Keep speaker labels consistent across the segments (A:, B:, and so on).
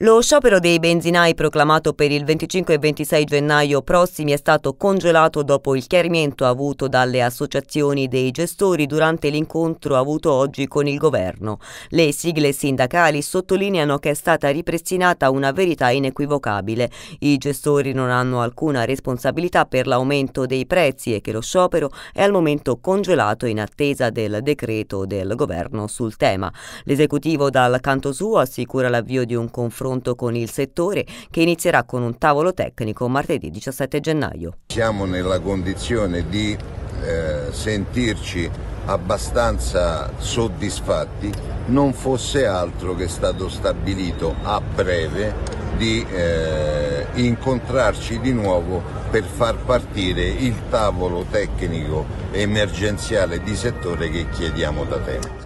A: Lo sciopero dei benzinai proclamato per il 25 e 26 gennaio prossimi è stato congelato dopo il chiarimento avuto dalle associazioni dei gestori durante l'incontro avuto oggi con il governo. Le sigle sindacali sottolineano che è stata ripristinata una verità inequivocabile. I gestori non hanno alcuna responsabilità per l'aumento dei prezzi e che lo sciopero è al momento congelato in attesa del decreto del governo sul tema. L'esecutivo dal canto suo assicura l'avvio di un confronto confronto con il settore che inizierà con un tavolo tecnico martedì 17 gennaio.
B: Siamo nella condizione di eh, sentirci abbastanza soddisfatti, non fosse altro che stato stabilito a breve di eh, incontrarci di nuovo per far partire il tavolo tecnico emergenziale di settore che chiediamo da tempo.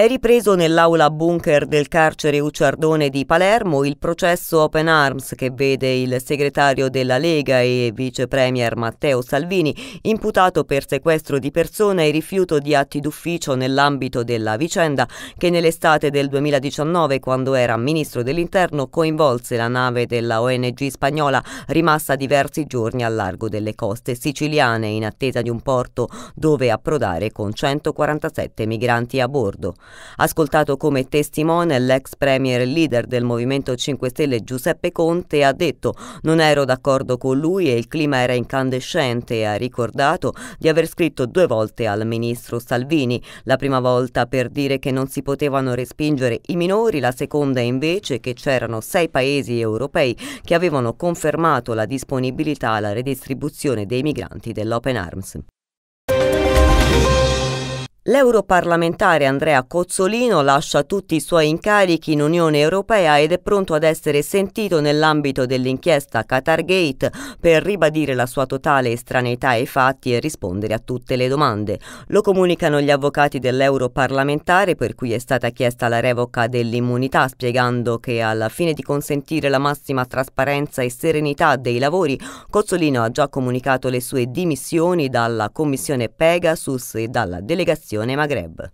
A: È ripreso nell'aula bunker del carcere Ucciardone di Palermo il processo Open Arms che vede il segretario della Lega e vice premier Matteo Salvini imputato per sequestro di persona e rifiuto di atti d'ufficio nell'ambito della vicenda che nell'estate del 2019, quando era ministro dell'interno, coinvolse la nave della ONG spagnola rimasta diversi giorni al largo delle coste siciliane in attesa di un porto dove approdare con 147 migranti a bordo. Ascoltato come testimone l'ex premier leader del Movimento 5 Stelle Giuseppe Conte ha detto non ero d'accordo con lui e il clima era incandescente e ha ricordato di aver scritto due volte al ministro Salvini, la prima volta per dire che non si potevano respingere i minori, la seconda invece che c'erano sei paesi europei che avevano confermato la disponibilità alla redistribuzione dei migranti dell'Open Arms. L'europarlamentare Andrea Cozzolino lascia tutti i suoi incarichi in Unione Europea ed è pronto ad essere sentito nell'ambito dell'inchiesta Qatargate per ribadire la sua totale estraneità ai fatti e rispondere a tutte le domande. Lo comunicano gli avvocati dell'europarlamentare per cui è stata chiesta la revoca dell'immunità spiegando che alla fine di consentire la massima trasparenza e serenità dei lavori Cozzolino ha già comunicato le sue dimissioni dalla Commissione Pegasus e dalla delegazione Nazione Maghreb.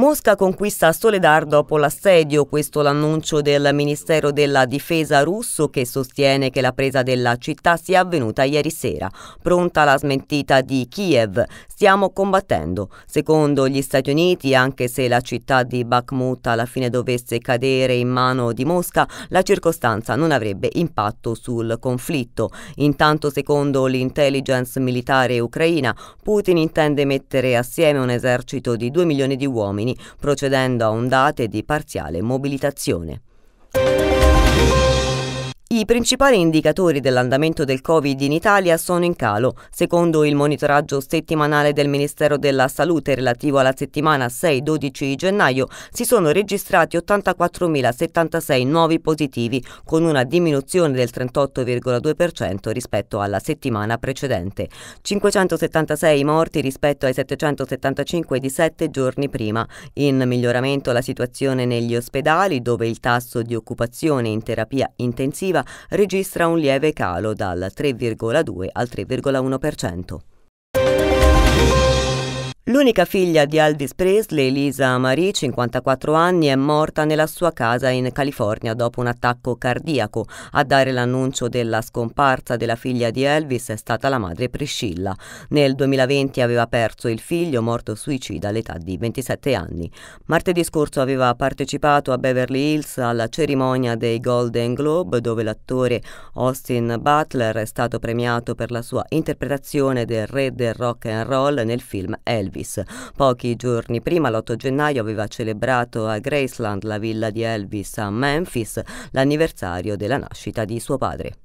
A: Mosca conquista Soledar dopo l'assedio, questo l'annuncio del Ministero della Difesa russo che sostiene che la presa della città sia avvenuta ieri sera. Pronta la smentita di Kiev, stiamo combattendo. Secondo gli Stati Uniti, anche se la città di Bakhmut alla fine dovesse cadere in mano di Mosca, la circostanza non avrebbe impatto sul conflitto. Intanto, secondo l'intelligence militare ucraina, Putin intende mettere assieme un esercito di 2 milioni di uomini Termini, procedendo a ondate di parziale mobilitazione. I principali indicatori dell'andamento del Covid in Italia sono in calo. Secondo il monitoraggio settimanale del Ministero della Salute relativo alla settimana 6-12 gennaio, si sono registrati 84.076 nuovi positivi, con una diminuzione del 38,2% rispetto alla settimana precedente. 576 morti rispetto ai 775 di sette giorni prima. In miglioramento la situazione negli ospedali, dove il tasso di occupazione in terapia intensiva registra un lieve calo dal 3,2 al 3,1%. L'unica figlia di Alvis Presley, Elisa Marie, 54 anni, è morta nella sua casa in California dopo un attacco cardiaco. A dare l'annuncio della scomparsa della figlia di Elvis è stata la madre Priscilla. Nel 2020 aveva perso il figlio, morto suicida all'età di 27 anni. Martedì scorso aveva partecipato a Beverly Hills alla cerimonia dei Golden Globe, dove l'attore Austin Butler è stato premiato per la sua interpretazione del re del rock and roll nel film Elvis. Elvis. Pochi giorni prima, l'8 gennaio, aveva celebrato a Graceland, la villa di Elvis a Memphis, l'anniversario della nascita di suo padre.